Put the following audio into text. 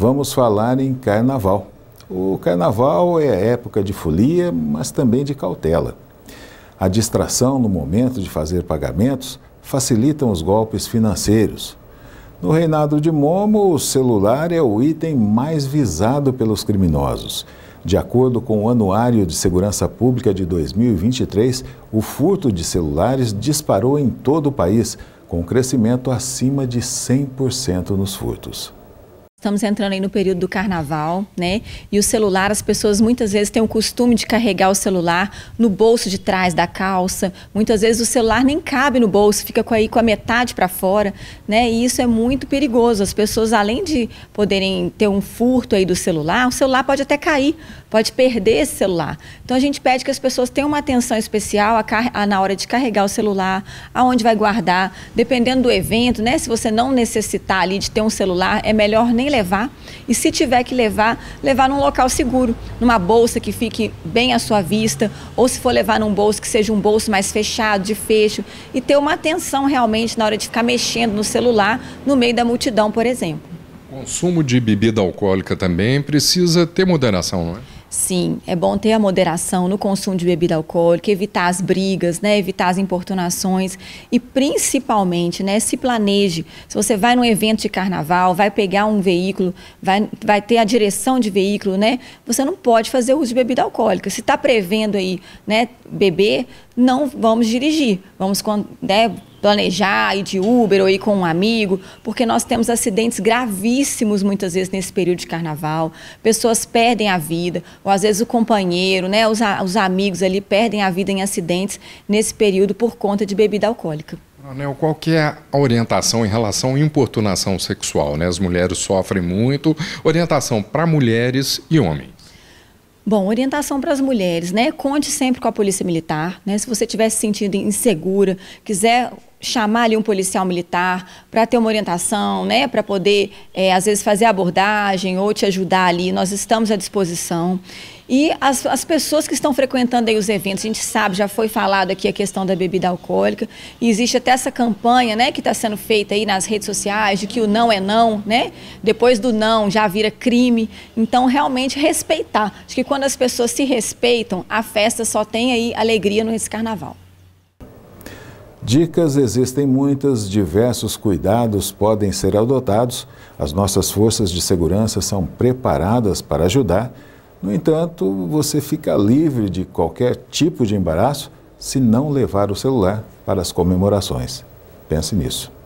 vamos falar em carnaval. O carnaval é época de folia, mas também de cautela. A distração no momento de fazer pagamentos facilita os golpes financeiros. No reinado de Momo, o celular é o item mais visado pelos criminosos. De acordo com o Anuário de Segurança Pública de 2023, o furto de celulares disparou em todo o país, com um crescimento acima de 100% nos furtos. Estamos entrando aí no período do carnaval, né? E o celular, as pessoas muitas vezes têm o costume de carregar o celular no bolso de trás da calça. Muitas vezes o celular nem cabe no bolso, fica com aí com a metade para fora, né? E isso é muito perigoso. As pessoas, além de poderem ter um furto aí do celular, o celular pode até cair, pode perder esse celular. Então a gente pede que as pessoas tenham uma atenção especial a, a, na hora de carregar o celular, aonde vai guardar, dependendo do evento, né? Se você não necessitar ali de ter um celular, é melhor nem levar e se tiver que levar, levar num local seguro, numa bolsa que fique bem à sua vista, ou se for levar num bolso que seja um bolso mais fechado, de fecho, e ter uma atenção realmente na hora de ficar mexendo no celular no meio da multidão, por exemplo. Consumo de bebida alcoólica também precisa ter moderação, não é? Sim, é bom ter a moderação no consumo de bebida alcoólica, evitar as brigas, né, evitar as importunações e principalmente, né, se planeje. Se você vai num evento de carnaval, vai pegar um veículo, vai, vai ter a direção de veículo, né, você não pode fazer uso de bebida alcoólica. Se está prevendo aí, né, beber, não vamos dirigir, vamos né, planejar, ir de Uber ou ir com um amigo, porque nós temos acidentes gravíssimos muitas vezes nesse período de carnaval. Pessoas perdem a vida, ou às vezes o companheiro, né, os, os amigos ali perdem a vida em acidentes nesse período por conta de bebida alcoólica. Anel, qual que é a orientação em relação à importunação sexual? Né? As mulheres sofrem muito. Orientação para mulheres e homens. Bom, orientação para as mulheres, né? Conte sempre com a Polícia Militar, né? Se você estiver se sentindo insegura, quiser chamar ali um policial militar para ter uma orientação, né, para poder é, às vezes fazer abordagem ou te ajudar ali. Nós estamos à disposição. E as, as pessoas que estão frequentando aí os eventos, a gente sabe, já foi falado aqui a questão da bebida alcoólica, e existe até essa campanha, né, que está sendo feita aí nas redes sociais, de que o não é não, né, depois do não já vira crime, então realmente respeitar, acho que quando as pessoas se respeitam, a festa só tem aí alegria nesse carnaval. Dicas existem muitas, diversos cuidados podem ser adotados, as nossas forças de segurança são preparadas para ajudar. No entanto, você fica livre de qualquer tipo de embaraço se não levar o celular para as comemorações. Pense nisso.